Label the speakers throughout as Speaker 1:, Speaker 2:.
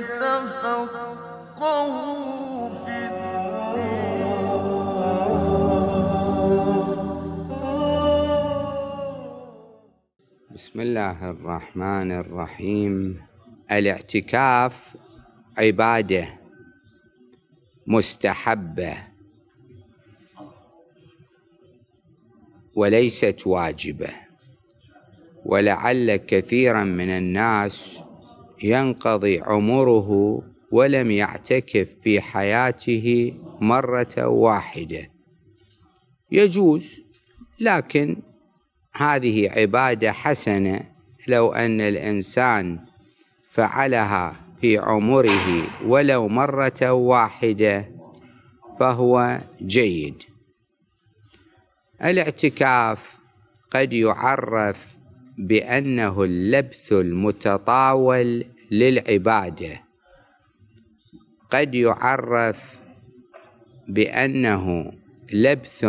Speaker 1: بسم الله الرحمن الرحيم الاعتكاف عباده مستحبه وليست واجبه ولعل كثيرا من الناس ينقضي عمره ولم يعتكف في حياته مرة واحدة يجوز لكن هذه عبادة حسنة لو أن الإنسان فعلها في عمره ولو مرة واحدة فهو جيد الاعتكاف قد يعرف بأنه اللبث المتطاول للعبادة قد يعرف بأنه لبث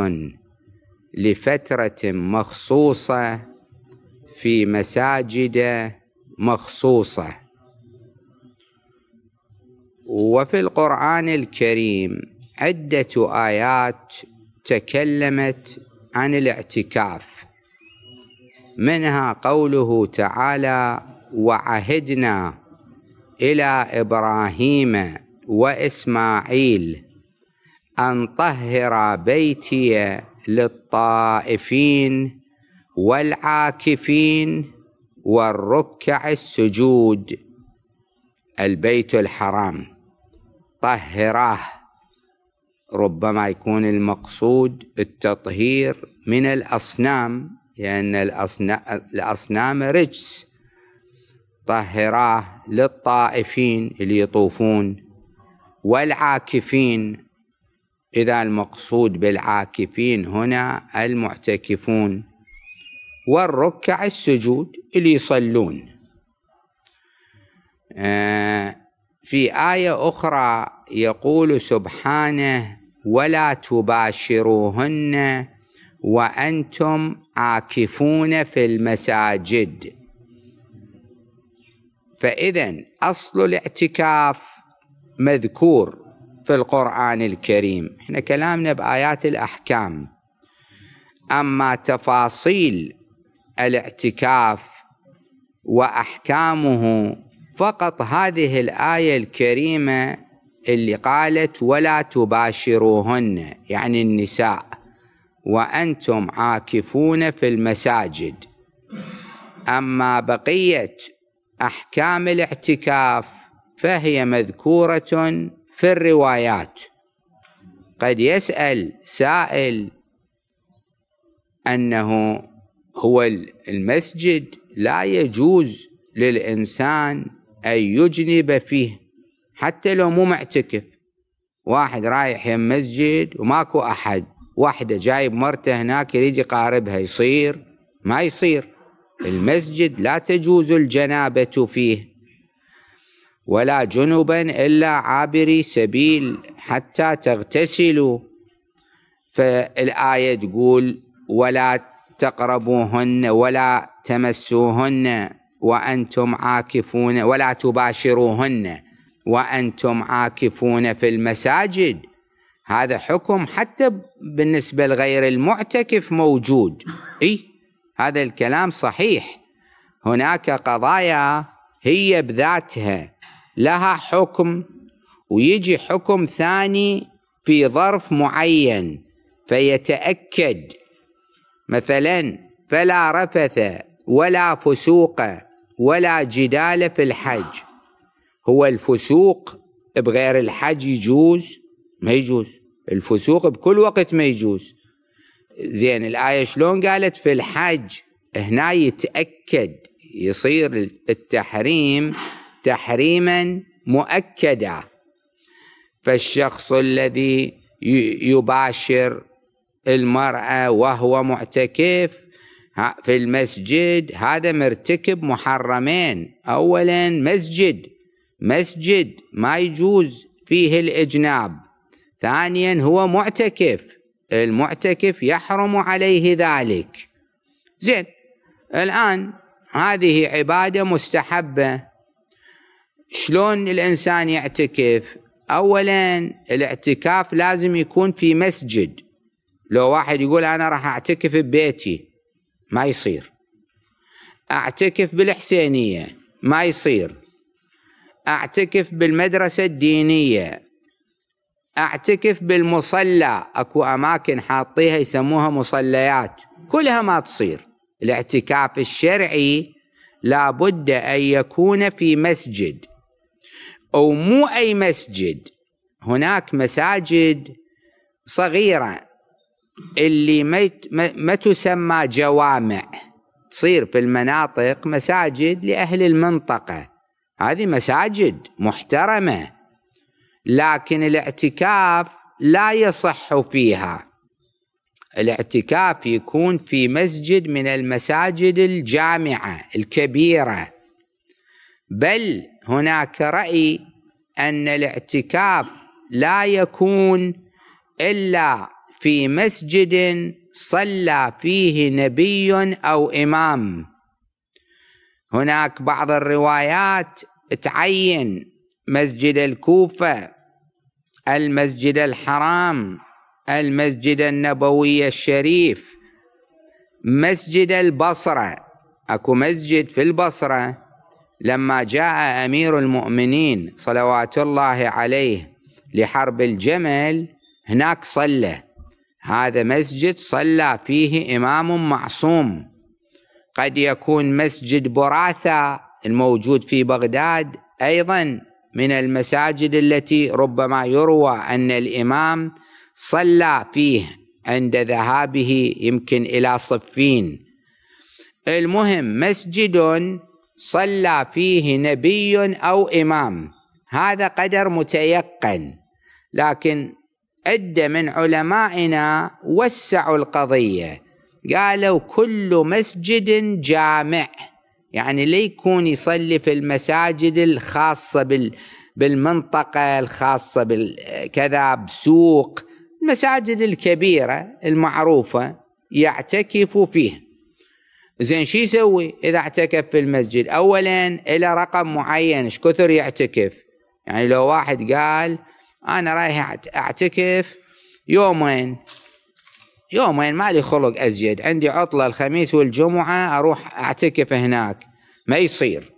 Speaker 1: لفترة مخصوصة في مساجد مخصوصة وفي القرآن الكريم عدة آيات تكلمت عن الاعتكاف منها قوله تعالى وعهدنا إلى إبراهيم وإسماعيل أن طهر بيتي للطائفين والعاكفين والركع السجود البيت الحرام طهراه ربما يكون المقصود التطهير من الأصنام لأن الأصنام رجس طهراه للطائفين اللي يطوفون والعاكفين إذا المقصود بالعاكفين هنا المعتكفون والركع السجود اللي يصلون آه، في آية أخرى يقول سبحانه ولا تباشروهن وأنتم عاكفون في المساجد فإذا أصل الاعتكاف مذكور في القرآن الكريم احنا كلامنا بآيات الأحكام أما تفاصيل الاعتكاف وأحكامه فقط هذه الآية الكريمة اللي قالت ولا تباشروهن يعني النساء وأنتم عاكفون في المساجد أما بقية أحكام الاعتكاف فهي مذكورة في الروايات قد يسأل سائل أنه هو المسجد لا يجوز للإنسان أن يجنب فيه حتى لو مو معتكف واحد رايح يم مسجد وماكو أحد واحدة جايب مرته هناك يريد يقاربها يصير ما يصير المسجد لا تجوز الجنابة فيه ولا جنبا إلا عابري سبيل حتى تغتسلوا فالآية تقول ولا تقربوهن ولا تمسوهن وأنتم عاكفون ولا تباشروهن وأنتم عاكفون في المساجد هذا حكم حتى بالنسبة لغير المعتكف موجود إي هذا الكلام صحيح هناك قضايا هي بذاتها لها حكم ويجي حكم ثاني في ظرف معين فيتأكد مثلا فلا رفث ولا فسوق ولا جدال في الحج هو الفسوق بغير الحج يجوز ما يجوز الفسوق بكل وقت ما يجوز زين الآية شلون قالت في الحج هنا يتأكد يصير التحريم تحريما مؤكدا فالشخص الذي يباشر المرأة وهو معتكف في المسجد هذا مرتكب محرمين أولا مسجد مسجد ما يجوز فيه الإجناب ثانيا هو معتكف المعتكف يحرم عليه ذلك زين الآن هذه عبادة مستحبة شلون الإنسان يعتكف أولا الاعتكاف لازم يكون في مسجد لو واحد يقول أنا راح أعتكف ببيتي ما يصير أعتكف بالحسينية ما يصير أعتكف بالمدرسة الدينية اعتكف بالمصلى اكو اماكن حاطيها يسموها مصليات كلها ما تصير الاعتكاف الشرعي لابد ان يكون في مسجد او مو اي مسجد هناك مساجد صغيره اللي ما تسمى جوامع تصير في المناطق مساجد لاهل المنطقه هذه مساجد محترمه لكن الاعتكاف لا يصح فيها الاعتكاف يكون في مسجد من المساجد الجامعه الكبيره بل هناك راي ان الاعتكاف لا يكون الا في مسجد صلى فيه نبي او امام هناك بعض الروايات تعين مسجد الكوفة المسجد الحرام المسجد النبوي الشريف مسجد البصرة أكو مسجد في البصرة لما جاء أمير المؤمنين صلوات الله عليه لحرب الجمل هناك صلى هذا مسجد صلى فيه إمام معصوم قد يكون مسجد براثة الموجود في بغداد أيضا من المساجد التي ربما يروى ان الامام صلى فيه عند ذهابه يمكن الى صفين المهم مسجد صلى فيه نبي او امام هذا قدر متيقن لكن عده من علمائنا وسعوا القضيه قالوا كل مسجد جامع يعني يكون يصلي في المساجد الخاصة بال بالمنطقة الخاصة بالكذا بسوق المساجد الكبيرة المعروفة يعتكف فيه زين شو يسوي إذا اعتكف في المسجد أولا إلى رقم معين ايش كثر يعتكف يعني لو واحد قال أنا رايح أعتكف يومين يومين ما لي خلق ازيد عندي عطله الخميس والجمعه اروح اعتكف هناك ما يصير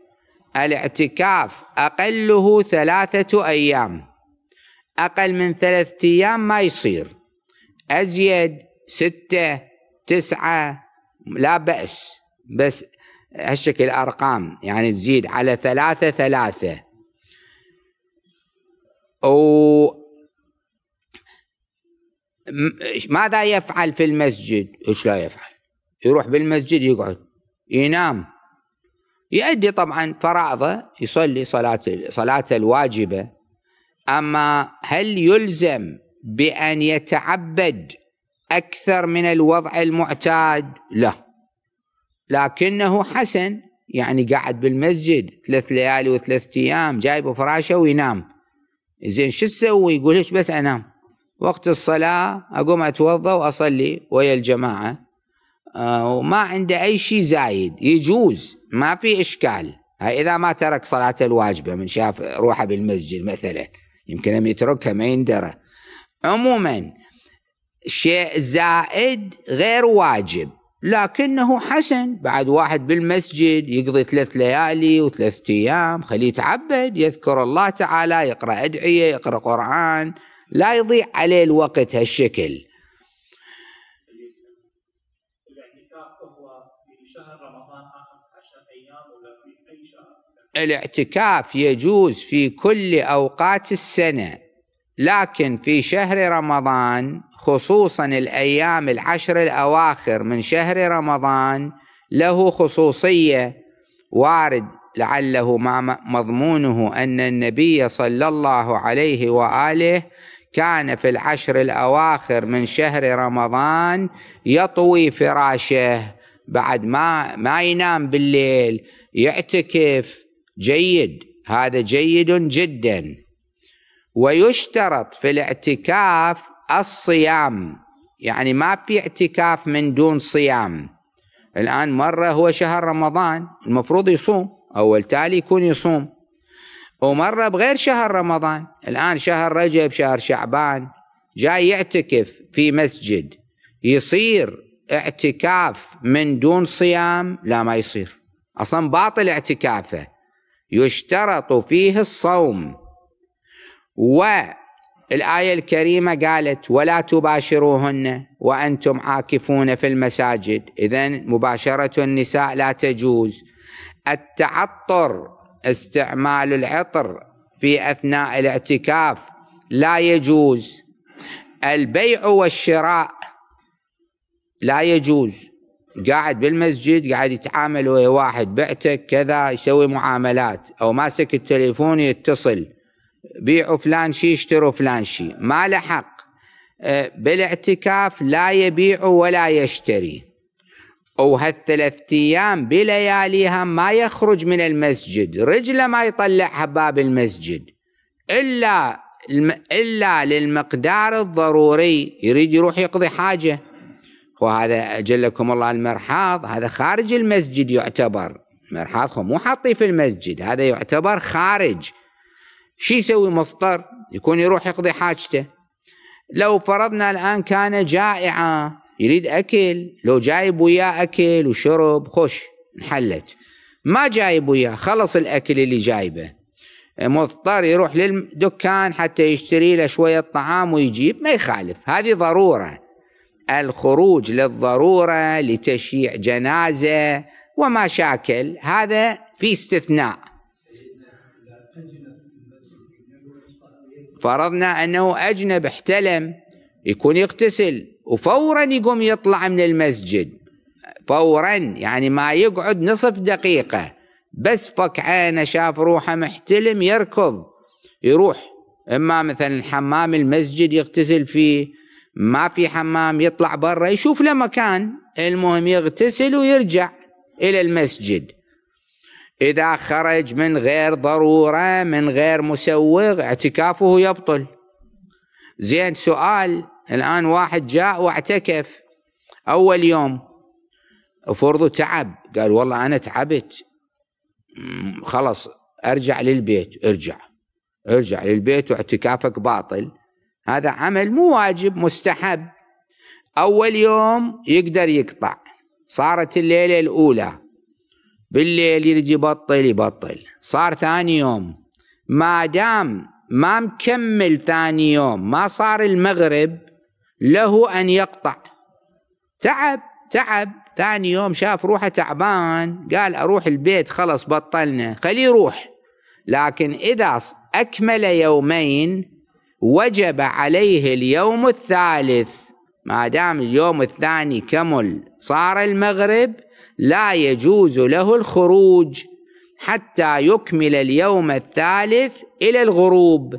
Speaker 1: الاعتكاف اقله ثلاثه ايام اقل من ثلاثة ايام ما يصير ازيد سته تسعه لا باس بس هالشكل ارقام يعني تزيد على ثلاثه ثلاثه و ماذا يفعل في المسجد ايش لا يفعل يروح بالمسجد يقعد ينام يؤدي طبعا فرائضه يصلي صلاة صلاة الواجبة أما هل يلزم بأن يتعبد أكثر من الوضع المعتاد لا لكنه حسن يعني قاعد بالمسجد ثلاث ليالي وثلاث أيام جايبه فراشه وينام زين شو تسوي يقول ايش بس أنام وقت الصلاة أقوم أتوضأ وأصلي ويا الجماعة آه وما عنده أي شيء زايد يجوز ما في إشكال إذا ما ترك صلاة الواجبة من شاف روحه بالمسجد مثلا يمكن أن يتركها ما يندره عموما شيء زائد غير واجب لكنه حسن بعد واحد بالمسجد يقضي ثلاث ليالي وثلاث أيام خليه يتعبد يذكر الله تعالى يقرأ أدعية يقرأ قرآن لا يضيع عليه الوقت هالشكل الاعتكاف يجوز في كل اوقات السنه لكن في شهر رمضان خصوصا الايام العشر الاواخر من شهر رمضان له خصوصيه وارد لعله ما مضمونه أن النبي صلى الله عليه وآله كان في العشر الأواخر من شهر رمضان يطوي فراشه بعد ما ما ينام بالليل يعتكف جيد هذا جيد جدا ويشترط في الاعتكاف الصيام يعني ما في اعتكاف من دون صيام الآن مرة هو شهر رمضان المفروض يصوم أول تالي يكون يصوم ومرة بغير شهر رمضان الآن شهر رجب شهر شعبان جاي يعتكف في مسجد يصير اعتكاف من دون صيام لا ما يصير أصلا باطل اعتكافه يشترط فيه الصوم والآية الكريمة قالت ولا تباشروهن وأنتم عاكفون في المساجد إذا مباشرة النساء لا تجوز التعطر استعمال العطر في اثناء الاعتكاف لا يجوز البيع والشراء لا يجوز قاعد بالمسجد قاعد يتعامل ويا واحد بعتك كذا يسوي معاملات او ماسك التليفون يتصل بيعوا فلان شي اشتروا فلان شي ما له حق أه، بالاعتكاف لا يبيع ولا يشتري وهالثلاث ايام بلياليها ما يخرج من المسجد رجله ما يطلعها باب المسجد الا الا للمقدار الضروري يريد يروح يقضي حاجه وهذا أجلكم الله المرحاض هذا خارج المسجد يعتبر مرحاض مو حاطيه في المسجد هذا يعتبر خارج شو يسوي مضطر يكون يروح يقضي حاجته لو فرضنا الان كان جائعا يريد أكل لو جايب وياه أكل وشرب خش انحلت ما جايب وياه خلص الأكل اللي جايبه مضطر يروح للدكان حتى يشتري له شوية طعام ويجيب ما يخالف هذه ضرورة الخروج للضرورة لتشييع جنازة وما شاكل هذا في استثناء فرضنا أنه أجنب احتلم يكون يغتسل وفورا يقوم يطلع من المسجد فورا يعني ما يقعد نصف دقيقة بس فك عينه شاف روحه محتلم يركض يروح إما مثلا حمام المسجد يغتسل فيه ما في حمام يطلع برا يشوف له مكان المهم يغتسل ويرجع إلى المسجد إذا خرج من غير ضرورة من غير مسوغ اعتكافه يبطل زين سؤال الآن واحد جاء واعتكف أول يوم فرضه تعب قال والله أنا تعبت خلص أرجع للبيت ارجع ارجع للبيت واعتكافك باطل هذا عمل مو واجب مستحب أول يوم يقدر يقطع صارت الليلة الأولى بالليل يريد يبطل يبطل صار ثاني يوم ما دام ما مكمل ثاني يوم ما صار المغرب له أن يقطع تعب تعب ثاني يوم شاف روحه تعبان قال أروح البيت خلص بطلنا خليه يروح لكن إذا أكمل يومين وجب عليه اليوم الثالث ما دام اليوم الثاني كمل صار المغرب لا يجوز له الخروج حتى يكمل اليوم الثالث إلى الغروب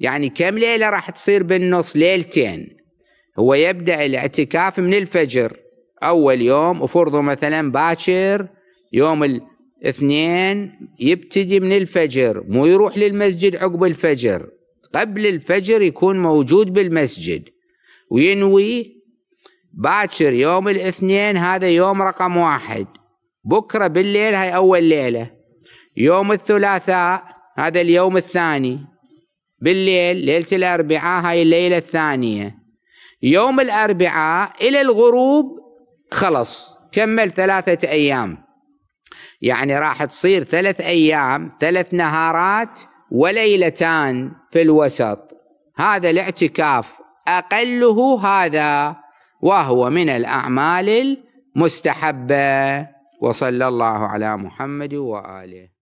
Speaker 1: يعني كم ليلة راح تصير بالنص ليلتين هو يبدأ الاعتكاف من الفجر أول يوم وفرضوا مثلا باكر يوم الاثنين يبتدي من الفجر مو يروح للمسجد عقب الفجر قبل الفجر يكون موجود بالمسجد وينوي باكر يوم الاثنين هذا يوم رقم واحد بكرة بالليل هاي أول ليلة يوم الثلاثاء هذا اليوم الثاني بالليل ليلة الأربعاء هاي الليلة الثانية يوم الأربعاء إلى الغروب خلص كمل ثلاثة أيام يعني راح تصير ثلاث أيام ثلاث نهارات وليلتان في الوسط هذا الاعتكاف أقله هذا وهو من الأعمال المستحبة وصلى الله على محمد وآله